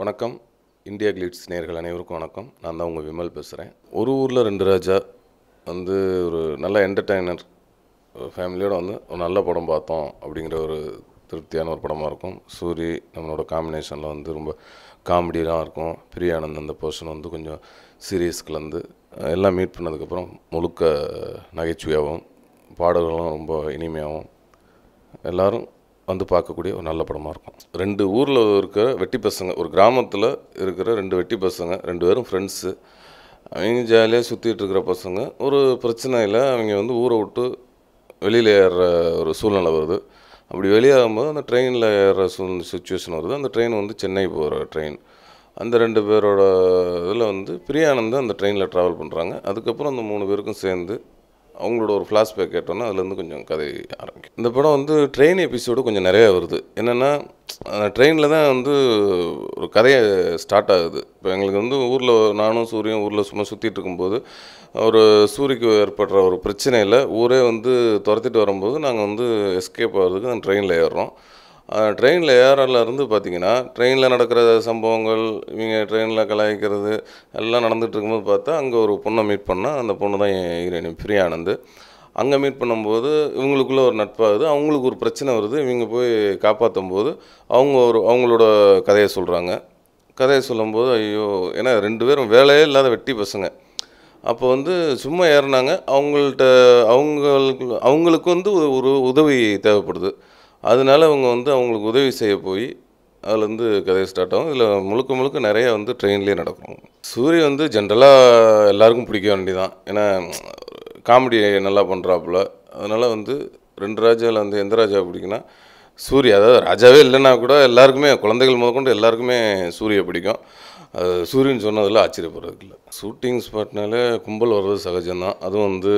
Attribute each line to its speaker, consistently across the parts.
Speaker 1: வணக்கம் இந்தியா கிளீட்ஸ் நேர்கள் அனைவருக்கும் வணக்கம் நான் தான் உங்கள் விமல் பேசுகிறேன் ஒரு ஊரில் ரெண்டு ராஜா வந்து ஒரு நல்ல என்டர்டெய்னர் ஃபேமிலியோடு வந்து ஒரு நல்ல படம் பார்த்தோம் அப்படிங்கிற ஒரு திருப்தியான ஒரு படமாக இருக்கும் சூரி நம்மளோட காம்பினேஷனில் வந்து ரொம்ப காமெடியெலாம் இருக்கும் பிரியானந்த் அந்த போர்ஷன் வந்து கொஞ்சம் சீரியஸ் வந்து எல்லாம் மீட் பண்ணதுக்கப்புறம் முழுக்க நகைச்சுவையாகவும் பாடல்களும் ரொம்ப இனிமையாகவும் எல்லோரும் வந்து பார்க்கக்கூடிய ஒரு நல்ல படமாக இருக்கும் ரெண்டு ஊரில் இருக்கிற வெட்டி பசங்க ஒரு கிராமத்தில் இருக்கிற ரெண்டு வெட்டி பசங்க ரெண்டு பேரும் ஃப்ரெண்ட்ஸு அவங்க ஜாலியாக சுற்றிட்டு இருக்கிற பசங்க ஒரு பிரச்சனையில் அவங்க வந்து ஊரை விட்டு வெளியில் ஏறுற ஒரு சூழ்நிலை வருது அப்படி வெளியாகும்போது அந்த ட்ரெயினில் ஏறுற சூழ் சுச்சுவேஷன் வருது அந்த ட்ரெயின் வந்து சென்னை போகிற ட்ரெயின் அந்த ரெண்டு பேரோட இதில் வந்து பிரியானந்த் அந்த ட்ரெயினில் ட்ராவல் பண்ணுறாங்க அதுக்கப்புறம் அந்த மூணு பேருக்கும் சேர்ந்து அவங்களோட ஒரு ஃப்ளாஷ்பேக் கேட்டோன்னா அதுலேருந்து கொஞ்சம் கதை ஆரம்பிக்கும் இந்த படம் வந்து ட்ரெயின் எபிசோடு கொஞ்சம் நிறையா வருது என்னென்னா ட்ரெயினில் தான் வந்து ஒரு கதையை ஸ்டார்ட் ஆகுது இப்போ எங்களுக்கு வந்து ஊரில் நானும் சூரியன் ஊரில் சும்மா சுற்றிட்டு இருக்கும்போது ஒரு சூரியக்கு ஏற்படுற ஒரு பிரச்சனையில் ஊரே வந்து துரத்திட்டு வரும்போது நாங்கள் வந்து எஸ்கேப் ஆகிறதுக்கு ட்ரெயினில் ஏறுறோம் ட்ரெயினில் இருந்து பார்த்தீங்கன்னா ட்ரெயினில் நடக்கிற சம்பவங்கள் இவங்க ட்ரெயினில் கலாய்க்கிறது எல்லாம் நடந்துகிட்டு இருக்கும்போது பார்த்தா அங்கே ஒரு பொண்ணை மீட் பண்ணால் அந்த பொண்ணு தான் என் ஈரணி பிரியானந்து அங்கே மீட் பண்ணும்போது இவங்களுக்குள்ளே ஒரு நட்பாகுது அவங்களுக்கு ஒரு பிரச்சனை வருது இவங்க போய் காப்பாற்றும் போது அவங்க ஒரு அவங்களோட கதையை சொல்கிறாங்க கதையை சொல்லும்போது ஐயோ ஏன்னா ரெண்டு பேரும் வேலையே இல்லாத வெட்டி பசங்க அப்போ வந்து சும்மா ஏறினாங்க அவங்கள்ட்ட அவங்களுக்கு அவங்களுக்கு வந்து ஒரு உதவி தேவைப்படுது அதனால அவங்க வந்து அவங்களுக்கு உதவி செய்ய போய் அதுலேருந்து கதை ஸ்டார்ட் ஆகும் இதில் முழுக்க முழுக்க நிறைய வந்து ட்ரெயின்லேயே நடக்கும் சூரிய வந்து ஜென்ரலாக எல்லாருக்கும் பிடிக்க வேண்டிதான் ஏன்னா காமெடி நல்லா பண்ணுறாப்புல அதனால் வந்து ரெண்டு ராஜாவில் வந்து எந்த ராஜா பிடிக்குன்னா சூரிய அதாவது ராஜாவே இல்லைன்னா கூட எல்லாருக்குமே குழந்தைகள் முதற்கொண்டு எல்லாருக்குமே சூரிய பிடிக்கும் அது சூரியன் சொன்னதில் ஆச்சரியப்படுறதுக்கு இல்லை ஷூட்டிங் ஸ்பாட்னாலே கும்பல் வர்றது சகஜம்தான் அதுவும் வந்து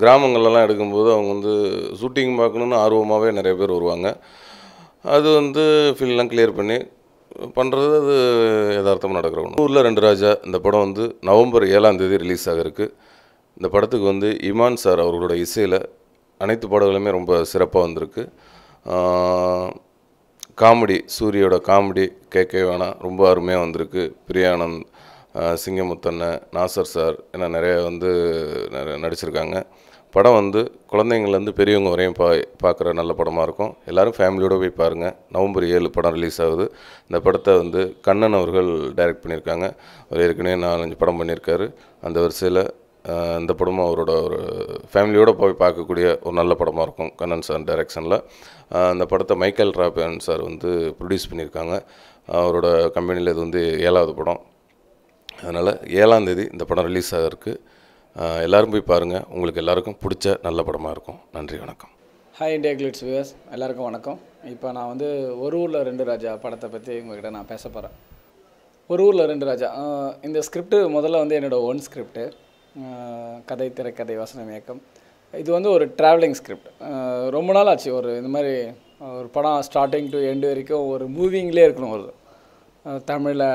Speaker 1: கிராமங்கள்லாம் எடுக்கும்போது அவங்க வந்து ஷூட்டிங் பார்க்கணுன்னு ஆர்வமாகவே நிறைய பேர் வருவாங்க அது வந்து ஃபீல்லாம் கிளியர் பண்ணி பண்ணுறது அது யதார்த்தமாக நடக்கிற ஒன்று ஊரில் ரெண்டு ராஜா இந்த படம் வந்து நவம்பர் ஏழாம் தேதி ரிலீஸ் ஆக இருக்குது இந்த படத்துக்கு வந்து இமான் சார் அவர்களோட இசையில் அனைத்து பாடல்களுமே ரொம்ப சிறப்பாக வந்திருக்கு காமெடி சூரியோட காமெடி கேட்க வேணாம் ரொம்ப அருமையாக வந்திருக்கு பிரியானந்த் சிங்கமுத்தண்ண நாசர் சார் என நிறைய வந்து நடிச்சிருக்காங்க படம் வந்து குழந்தைங்கள்லேருந்து பெரியவங்க வரையும் பா பார்க்குற நல்ல படமாக இருக்கும் எல்லோரும் ஃபேமிலியோடு போய் பாருங்கள் நவம்பர் ஏழு படம் ரிலீஸ் ஆகுது இந்த படத்தை வந்து கண்ணன் அவர்கள் டைரக்ட் பண்ணியிருக்காங்க அவர் ஏற்கனவே நாலஞ்சு படம் பண்ணியிருக்காரு அந்த வரிசையில் இந்த படமும் அவரோட ஒரு ஃபேமிலியோடு போய் பார்க்கக்கூடிய ஒரு நல்ல படமாக இருக்கும் கண்ணன் சார் டைரெக்ஷனில் அந்த படத்தை மைக்கேல் ராபியன் சார் வந்து ப்ரொடியூஸ் பண்ணியிருக்காங்க அவரோட கம்பெனியில் இது வந்து ஏழாவது படம் அதனால் ஏழாந்தேதி இந்த படம் ரிலீஸ் ஆகிருக்கு எல்லோரும் போய் பாருங்கள் உங்களுக்கு எல்லாருக்கும் பிடிச்ச நல்ல படமாக இருக்கும் நன்றி வணக்கம்
Speaker 2: ஹாய் இண்டியா கிளிட்ஸ் வியூவர்ஸ் எல்லாருக்கும் வணக்கம் இப்போ நான் வந்து ஒரு ஊரில் ரெண்டு ராஜா படத்தை பற்றி உங்ககிட்ட நான் பேச போகிறேன் ஒரு ஊரில் ரெண்டு ராஜா இந்த ஸ்கிரிப்ட் முதல்ல வந்து என்னோடய ஓன் ஸ்கிரிப்ட்டு கதை திரைக்கதை வசனம் இயக்கம் இது வந்து ஒரு ட்ராவலிங் ஸ்கிரிப்ட் ரொம்ப நாள் ஆச்சு ஒரு இந்த மாதிரி ஒரு படம் ஸ்டார்டிங் டு எண்டு வரைக்கும் ஒரு மூவிங்லேயே இருக்கணும் ஒரு தமிழில்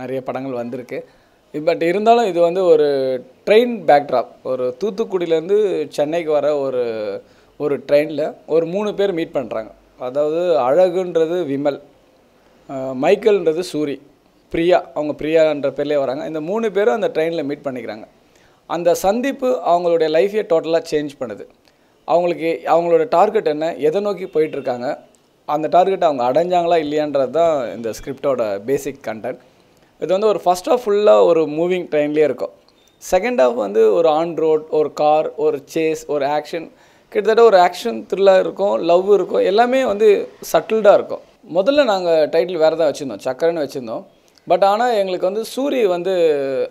Speaker 2: நிறைய படங்கள் வந்திருக்கு பட் இருந்தாலும் இது வந்து ஒரு ட்ரெயின் பேக்ட்ராப் ஒரு தூத்துக்குடியிலேருந்து சென்னைக்கு வர ஒரு ஒரு ட்ரெயினில் ஒரு மூணு பேர் மீட் பண்ணுறாங்க அதாவது அழகுன்றது விமல் மைக்கேல்ன்றது சூரி பிரியா அவங்க பிரியான்ற பேர்லேயே வராங்க இந்த மூணு பேரும் அந்த ட்ரெயினில் மீட் பண்ணிக்கிறாங்க அந்த சந்திப்பு அவங்களுடைய லைஃப்பை டோட்டலாக சேஞ்ச் பண்ணுது அவங்களுக்கு அவங்களோட டார்கெட் என்ன எதை நோக்கி போயிட்டுருக்காங்க அந்த டார்கெட் அவங்க அடைஞ்சாங்களா இல்லையான்றது தான் இந்த ஸ்கிரிப்டோட பேசிக் கண்டென்ட் இது வந்து ஒரு ஃபஸ்ட் ஆஃப் ஃபுல்லாக ஒரு மூவிங் ட்ரெயின்லேயே இருக்கும் செகண்ட் ஆஃப் வந்து ஒரு ஆன் ரோட் ஒரு கார் ஒரு சேஸ் ஒரு ஆக்ஷன் கிட்டத்தட்ட ஒரு ஆக்ஷன் த்ரில்லாக இருக்கும் லவ் இருக்கும் எல்லாமே வந்து சட்டில்டாக இருக்கும் முதல்ல நாங்கள் டைட்டில் வேறு தான் வச்சுருந்தோம் சக்கரன்னு வச்சுருந்தோம் பட் ஆனால் எங்களுக்கு வந்து சூரி வந்து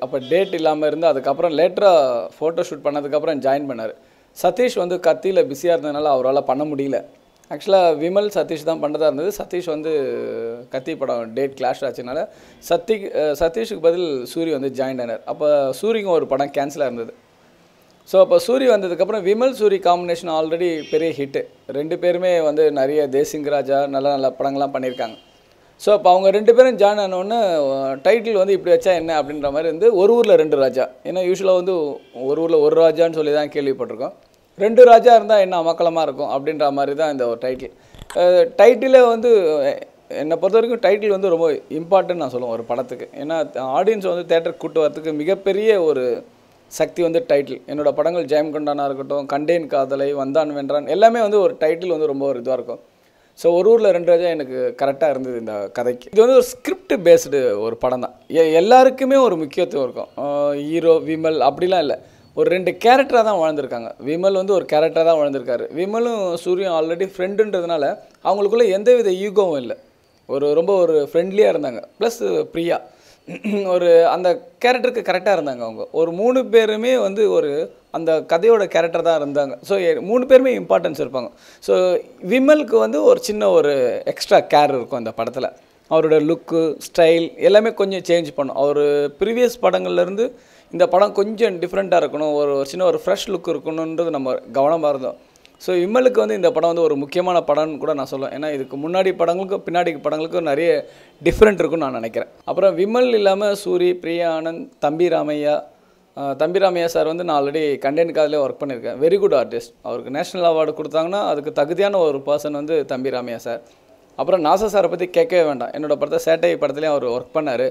Speaker 2: அப்போ டேட் இல்லாமல் இருந்து அதுக்கப்புறம் லேட்டராக ஃபோட்டோ ஷூட் பண்ணதுக்கப்புறம் ஜாயின் பண்ணார் சதீஷ் வந்து கத்தியில் பிஸியாக இருந்ததுனால அவரால் பண்ண முடியல ஆக்சுவலாக விமல் சதீஷ் தான் பண்ணுறதா இருந்தது சதீஷ் வந்து கத்தி படம் டேட் கிளாஷ் ஆச்சுனால சத்தி சதீஷுக்கு பதில் சூரி வந்து ஜாயின் ஆனார் அப்போ சூரிக்கும் ஒரு படம் கேன்சலாக இருந்தது ஸோ அப்போ சூரி வந்ததுக்கப்புறம் விமல் சூரி காம்பினேஷன் ஆல்ரெடி பெரிய ஹிட்டு ரெண்டு பேருமே வந்து நிறைய தேசிங்கராஜா நல்ல நல்ல படங்கள்லாம் பண்ணியிருக்காங்க ஸோ அப்போ அவங்க ரெண்டு பேரும் ஜாயின் ஆனோடனே டைட்டில் வந்து இப்படி வச்சா என்ன அப்படின்ற மாதிரி வந்து ஒரு ஊரில் ரெண்டு ராஜா ஏன்னா யூஸ்வலாக வந்து ஒரு ஊரில் ஒரு ராஜான்னு சொல்லி தான் கேள்விப்பட்டிருக்கோம் ரெண்டு ராஜா இருந்தால் என்ன அமக்கலமாக இருக்கும் அப்படின்ற மாதிரி தான் இந்த ஒரு டைட்டில் டைட்டிலே வந்து என்னை பொறுத்த வரைக்கும் டைட்டில் வந்து ரொம்ப இம்பார்ட்டன்ட் நான் சொல்லுவேன் ஒரு படத்துக்கு ஏன்னா ஆடியன்ஸ் வந்து தேட்டருக்கு கூட்டு வரத்துக்கு மிகப்பெரிய ஒரு சக்தி வந்து டைட்டில் என்னோடய படங்கள் ஜெயம் கொண்டானாக இருக்கட்டும் கண்டேன் காதலை வந்தான் வென்றான் எல்லாமே வந்து ஒரு டைட்டில் வந்து ரொம்ப ஒரு இதுவாக இருக்கும் ஸோ ஒரு ஊரில் ரெண்டு ராஜா எனக்கு கரெக்டாக இருந்தது இந்த கதைக்கு இது வந்து ஒரு ஸ்கிரிப்ட் பேஸ்டு ஒரு படம் தான் எல்லாருக்குமே ஒரு முக்கியத்துவம் இருக்கும் ஹீரோ விமல் அப்படிலாம் இல்லை ஒரு ரெண்டு கேரக்டராக தான் வாழ்ந்திருக்காங்க விமல் வந்து ஒரு கேரக்டராக தான் வாழ்ந்திருக்காரு விமலும் சூரியன் ஆல்ரெடி ஃப்ரெண்டுன்றதுனால அவங்களுக்குள்ளே எந்தவித ஈகோவும் இல்லை ஒரு ரொம்ப ஒரு ஃப்ரெண்ட்லியாக இருந்தாங்க ப்ளஸ் பிரியா ஒரு அந்த கேரக்டருக்கு கரெக்டாக இருந்தாங்க அவங்க ஒரு மூணு பேருமே வந்து ஒரு அந்த கதையோட கேரக்டர் தான் இருந்தாங்க ஸோ மூணு பேருமே இம்பார்ட்டன்ஸ் இருப்பாங்க ஸோ விமலுக்கு வந்து ஒரு சின்ன ஒரு எக்ஸ்ட்ரா கேர் இருக்கும் அந்த படத்தில் அவரோட லுக்கு ஸ்டைல் எல்லாமே கொஞ்சம் சேஞ்ச் பண்ணும் அவர் ப்ரீவியஸ் படங்கள்லேருந்து இந்த படம் கொஞ்சம் டிஃப்ரெண்ட்டாக இருக்கணும் ஒரு சின்ன ஒரு ஃப்ரெஷ் லுக் இருக்கணுன்றது நம்ம கவனமாக இருந்தோம் ஸோ விமலுக்கு வந்து இந்த படம் வந்து ஒரு முக்கியமான படம்னு கூட நான் சொல்லுவேன் ஏன்னா இதுக்கு முன்னாடி படங்களுக்கும் பின்னாடி படங்களுக்கும் நிறைய டிஃப்ரெண்ட் இருக்குன்னு நான் நினைக்கிறேன் அப்புறம் விமல் இல்லாமல் சூரி பிரியா ஆனந்த் தம்பி ராமையா தம்பிராமையா சார் வந்து நான் ஆல்ரெடி கண்டென்ட்காகலே ஒர்க் பண்ணியிருக்கேன் வெரி குட் ஆர்டிஸ்ட் அவருக்கு நேஷ்னல் அவார்டு கொடுத்தாங்கன்னா அதுக்கு தகுதியான ஒரு பர்சன் வந்து தம்பிராமையா சார் அப்புறம் நாசா சாரை பற்றி கேட்கவே வேண்டாம் என்னோடய படத்தை சேட்டை படத்துலேயும் அவர் ஒர்க் பண்ணார்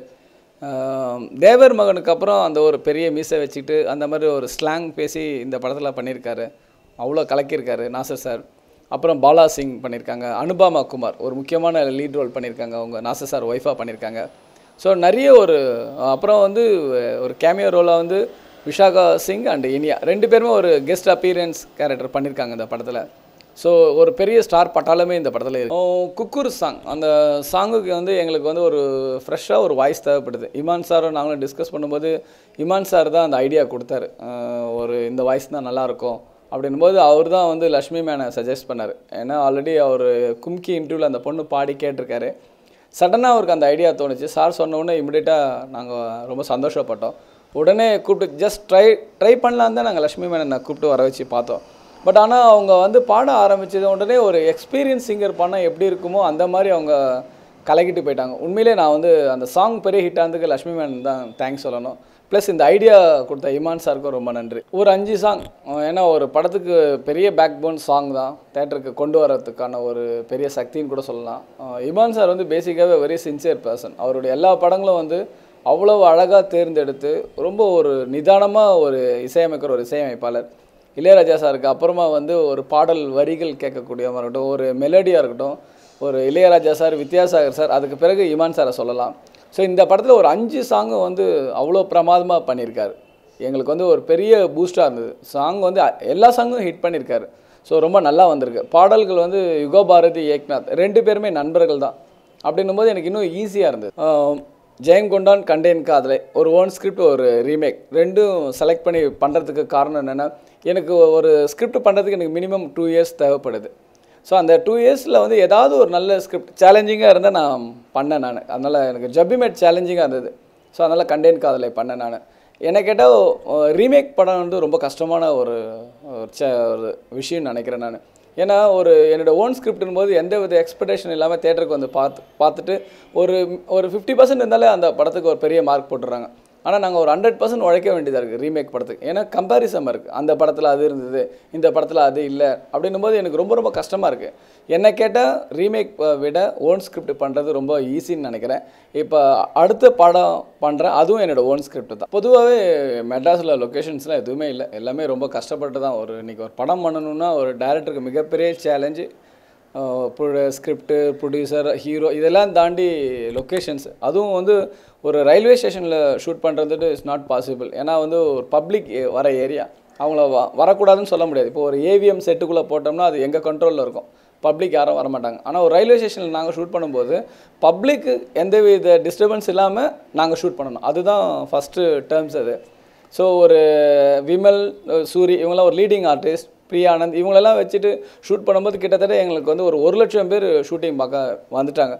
Speaker 2: தேவர் மகனுக்கு அப்புறம் அந்த ஒரு பெரிய மீசை வச்சுக்கிட்டு அந்த மாதிரி ஒரு ஸ்லாங் பேசி இந்த படத்தில் பண்ணியிருக்காரு அவ்வளோ கலக்கியிருக்காரு நாசர் சார் அப்புறம் பாலா சிங் பண்ணியிருக்காங்க அனுபாமா குமார் ஒரு முக்கியமான லீட் ரோல் பண்ணியிருக்காங்க அவங்க நாசர் சார் ஒய்ஃபாக பண்ணியிருக்காங்க ஸோ நிறைய ஒரு அப்புறம் வந்து ஒரு கேமியோ ரோலாக வந்து விஷாகா சிங் அண்ட் இனியா ரெண்டு பேருமே ஒரு கெஸ்ட் அப்பியரன்ஸ் கேரக்டர் பண்ணியிருக்காங்க இந்த படத்தில் ஸோ ஒரு பெரிய ஸ்டார் பட்டாலுமே இந்த படத்தில் இருக்கும் குக்கூர் சாங் அந்த சாங்குக்கு வந்து எங்களுக்கு வந்து ஒரு ஃப்ரெஷ்ஷாக ஒரு வாய்ஸ் தேவைப்படுது இமான் சாரை நாங்களும் டிஸ்கஸ் பண்ணும்போது இமான் சார் தான் அந்த ஐடியா கொடுத்தாரு ஒரு இந்த வாய்ஸ் தான் நல்லாயிருக்கும் அப்படின்போது அவர் தான் வந்து லக்ஷ்மி மேனை சஜஸ்ட் பண்ணார் ஏன்னா ஆல்ரெடி அவர் கும்கி இன்டர்வியூவில் அந்த பொண்ணு பாடி கேட்டிருக்காரு சடனாக அவருக்கு அந்த ஐடியா தோணுச்சு சார் சொன்னோடனே இமிடியேட்டாக நாங்கள் ரொம்ப சந்தோஷப்பட்டோம் உடனே கூப்பிட்டு ஜஸ்ட் ட்ரை ட்ரை பண்ணலாம் தான் நாங்கள் லக்ஷ்மி மேனனை கூப்பிட்டு வர வச்சு பார்த்தோம் பட் ஆனால் அவங்க வந்து பாட ஆரம்பித்தது உடனே ஒரு எக்ஸ்பீரியன்ஸ் சிங்கர் பண்ணால் எப்படி இருக்குமோ அந்த மாதிரி அவங்க கலக்கிட்டு போயிட்டாங்க உண்மையிலே நான் வந்து அந்த சாங் பெரிய ஹிட்டாந்ததுக்கு லக்ஷ்மி மேன் தான் தேங்க்ஸ் சொல்லணும் ப்ளஸ் இந்த ஐடியா கொடுத்த இமான் சாருக்கும் ரொம்ப நன்றி ஒரு அஞ்சு சாங் ஏன்னா ஒரு படத்துக்கு பெரிய பேக் போன் சாங் தான் தேட்டருக்கு கொண்டு வரதுக்கான ஒரு பெரிய சக்தின்னு கூட சொல்லலாம் இமான் சார் வந்து பேசிக்காகவே வெரி சின்சியர் பர்சன் அவருடைய எல்லா படங்களும் வந்து அவ்வளோ அழகாக தேர்ந்தெடுத்து ரொம்ப ஒரு நிதானமாக ஒரு இசையமைக்கிற ஒரு இசையமைப்பாளர் இளையராஜா சாருக்கு அப்புறமா வந்து ஒரு பாடல் வரிகள் கேட்கக்கூடியவங்க இருக்கட்டும் ஒரு மெலடியாக இருக்கட்டும் ஒரு இளையராஜா சார் வித்யாசாகர் சார் அதுக்கு பிறகு இமான் சாரை சொல்லலாம் ஸோ இந்த படத்தில் ஒரு அஞ்சு சாங்கு வந்து அவ்வளோ பிரமாதமாக பண்ணியிருக்காரு எங்களுக்கு வந்து ஒரு பெரிய பூஸ்டாக இருந்தது சாங் வந்து எல்லா சாங்கும் ஹிட் பண்ணியிருக்காரு ஸோ ரொம்ப நல்லா வந்திருக்கு பாடல்கள் வந்து யுகோ பாரதி ஏக்நாத் ரெண்டு பேருமே நண்பர்கள் தான் அப்படின்னும் போது எனக்கு இன்னும் ஈஸியாக இருந்தது ஜெயங்கொண்டான் கண்டேன் காதலை ஒரு ஓன் ஸ்கிரிப்ட் ஒரு ரீமேக் ரெண்டும் செலக்ட் பண்ணி பண்ணுறதுக்கு காரணம் என்னென்னா எனக்கு ஒரு ஸ்கிரிப்ட் பண்ணுறதுக்கு எனக்கு மினிமம் டூ இயர்ஸ் தேவைப்படுது ஸோ அந்த டூ இயர்ஸில் வந்து ஏதாவது ஒரு நல்ல ஸ்கிரிப்ட் சேலஞ்சிங்காக இருந்தால் நான் பண்ணேன் நான் அதனால் எனக்கு ஜப்பிமேட் சேலஞ்சிங்காக இருந்தது ஸோ அதனால் கண்டென்ட் காதலை பண்ணேன் நான் என்னை கேட்டால் ரீமேக் படம் வந்து ரொம்ப கஷ்டமான ஒரு ஒரு விஷயம்னு நினைக்கிறேன் நான் ஏன்னா ஒரு என்னோடய ஓன் ஸ்கிரிப்ட்னும் போது எந்த வித எக்ஸ்பெக்டேஷன் இல்லாமல் தேட்டருக்கு வந்து பார்த்து பார்த்துட்டு ஒரு ஒரு ஃபிஃப்டி பர்சன்ட் இருந்தாலே அந்த படத்துக்கு ஒரு பெரிய மார்க் போட்டுறாங்க ஆனால் நாங்கள் ஒரு ஹண்ட்ரட் பர்சன்ட் உழைக்க வேண்டியதாக இருக்குது ரீமேக் படத்துக்கு ஏன்னா கம்பேரிசம் இருக்குது அந்த படத்தில் அது இருந்தது இந்த படத்தில் அது இல்லை அப்படின்னும் போது எனக்கு ரொம்ப ரொம்ப கஷ்டமாக இருக்குது என்னை கேட்டால் ரீமேக் விட ஓன் ஸ்கிரிப்ட் பண்ணுறது ரொம்ப ஈஸின்னு நினைக்கிறேன் இப்போ அடுத்த படம் பண்ணுறேன் அதுவும் என்னோடய ஓன் ஸ்கிரிப்ட் தான் பொதுவாகவே மெட்ராஸில் லொக்கேஷன்ஸ்லாம் எதுவுமே இல்லை எல்லாமே ரொம்ப கஷ்டப்பட்டு தான் ஒரு இன்றைக்கி ஒரு படம் பண்ணணுன்னா ஒரு டேரக்டருக்கு மிகப்பெரிய சேலஞ்சு ஸ்கிரிப்டு ப்ரொடியூசர் ஹீரோ இதெல்லாம் தாண்டி லொக்கேஷன்ஸ் அதுவும் வந்து ஒரு ரயில்வே ஸ்டேஷனில் ஷூட் பண்ணுறது இட்ஸ் நாட் பாசிபிள் ஏன்னா வந்து ஒரு பப்ளிக் வர ஏரியா அவங்கள வ வரக்கூடாதுன்னு சொல்ல முடியாது இப்போ ஒரு ஏவிஎம் செட்டுக்குள்ளே போட்டோம்னா அது எங்கள் கண்ட்ரோலில் இருக்கும் பப்ளிக் யாரும் வரமாட்டாங்க ஆனால் ஒரு ரயில்வே ஸ்டேஷனில் நாங்கள் ஷூட் பண்ணும்போது பப்ளிக்கு எந்தவித டிஸ்டர்பன்ஸ் இல்லாமல் நாங்கள் ஷூட் பண்ணணும் அதுதான் ஃபஸ்ட்டு டேர்ம்ஸ் அது ஸோ ஒரு விமல் சூரி இவங்களாம் ஒரு லீடிங் ஆர்டிஸ்ட் பிரியானந்த் இவங்களெல்லாம் வச்சுட்டு ஷூட் பண்ணும்போது கிட்டத்தட்ட எங்களுக்கு வந்து ஒரு ஒரு லட்சம் பேர் ஷூட்டிங் பார்க்க வந்துட்டாங்க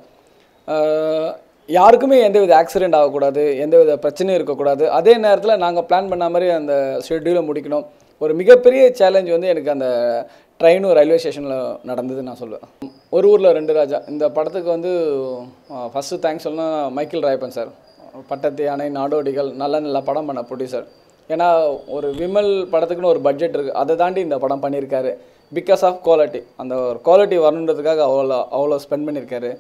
Speaker 2: யாருக்குமே எந்தவித ஆக்சிடென்ட் ஆகக்கூடாது எந்தவித பிரச்சனையும் இருக்கக்கூடாது அதே நேரத்தில் நாங்கள் பிளான் பண்ண மாதிரி அந்த ஷெட்யூலை முடிக்கணும் ஒரு மிகப்பெரிய சேலஞ்ச் வந்து எனக்கு அந்த ட்ரெயினும் ரயில்வே ஸ்டேஷனில் நடந்தது நான் சொல்லுவேன் ஒரு ஊரில் ரெண்டு ராஜா இந்த படத்துக்கு வந்து ஃபஸ்ட்டு தேங்க்ஸ் சொல்லணும் மைக்கேல் ராயப்பன் சார் பட்டத்து யானை நாடோடிகள் நல்ல நல்ல படம் பண்ண ப்ரொடியூசர் ஏன்னா ஒரு விமல் படத்துக்குன்னு ஒரு பட்ஜெட் இருக்குது அதை தாண்டி இந்த படம் பண்ணியிருக்காரு பிகாஸ் ஆஃப் குவாலிட்டி அந்த ஒரு குவாலிட்டி வரணுன்றதுக்காக அவ்வளோ அவ்வளோ ஸ்பெண்ட் பண்ணியிருக்காரு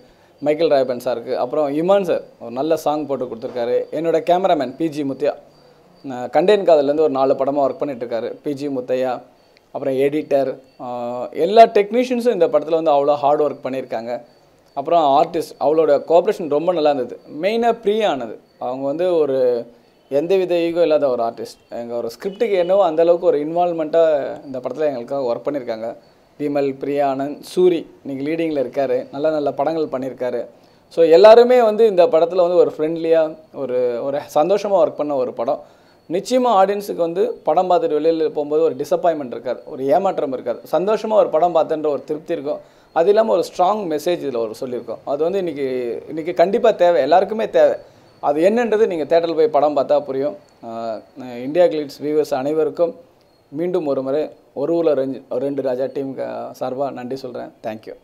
Speaker 2: மைக்கேல் ராயபன் சாருக்கு அப்புறம் இமான் சார் ஒரு நல்ல சாங் போட்டு கொடுத்துருக்காரு என்னோடய கேமராமேன் பிஜி முத்தியா கண்டெயின் காதல்லேருந்து ஒரு நாலு படமாக ஒர்க் பண்ணிட்டுருக்காரு பிஜி முத்தையா அப்புறம் எடிட்டர் எல்லா டெக்னீஷியன்ஸும் இந்த படத்தில் வந்து அவ்வளோ ஹார்ட் ஒர்க் பண்ணியிருக்காங்க அப்புறம் ஆர்டிஸ்ட் அவளோட கோஆப்ரேஷன் ரொம்ப நல்லா இருந்தது மெயினாக ஃப்ரீயானது அவங்க வந்து ஒரு எந்தவித ஈகோ இல்லாத ஒரு ஆர்டிஸ்ட் எங்கள் ஒரு ஸ்கிரிப்டுக்கு என்னவோ அந்தளவுக்கு ஒரு இன்வால்மெண்ட்டாக இந்த படத்தில் எங்களுக்காக ஒர்க் பண்ணியிருக்காங்க விமல் பிரியா ஆனந்த் சூரி இன்றைக்கி லீடிங்கில் இருக்கார் நல்ல நல்ல படங்கள் பண்ணியிருக்காரு ஸோ எல்லாருமே வந்து இந்த படத்தில் வந்து ஒரு ஃப்ரெண்ட்லியாக ஒரு ஒரு சந்தோஷமாக ஒர்க் பண்ண ஒரு படம் நிச்சயமாக ஆடியன்ஸுக்கு வந்து படம் பார்த்துட்டு வெளியில் போகும்போது ஒரு டிசப்பாயின்மெண்ட் இருக்காது ஒரு ஏமாற்றம் இருக்காது சந்தோஷமாக ஒரு படம் பார்த்தன்ற ஒரு திருப்தி இருக்கும் அது இல்லாமல் ஒரு ஸ்ட்ராங் மெசேஜ் இதில் ஒரு சொல்லியிருக்கோம் அது வந்து இன்றைக்கி இன்றைக்கி கண்டிப்பாக தேவை எல்லாருக்குமே தேவை அது என்னன்றது நீங்கள் தேட்டரில் போய் படம் பார்த்தா புரியும் இந்தியா கிளிட்ஸ் வியூவர்ஸ் அனைவருக்கும் மீண்டும் ஒரு முறை ஒரு ஊரில் ரெண்டு ரெண்டு ராஜா டீமுக்கு சார்பாக நன்றி சொல்கிறேன் தேங்க்யூ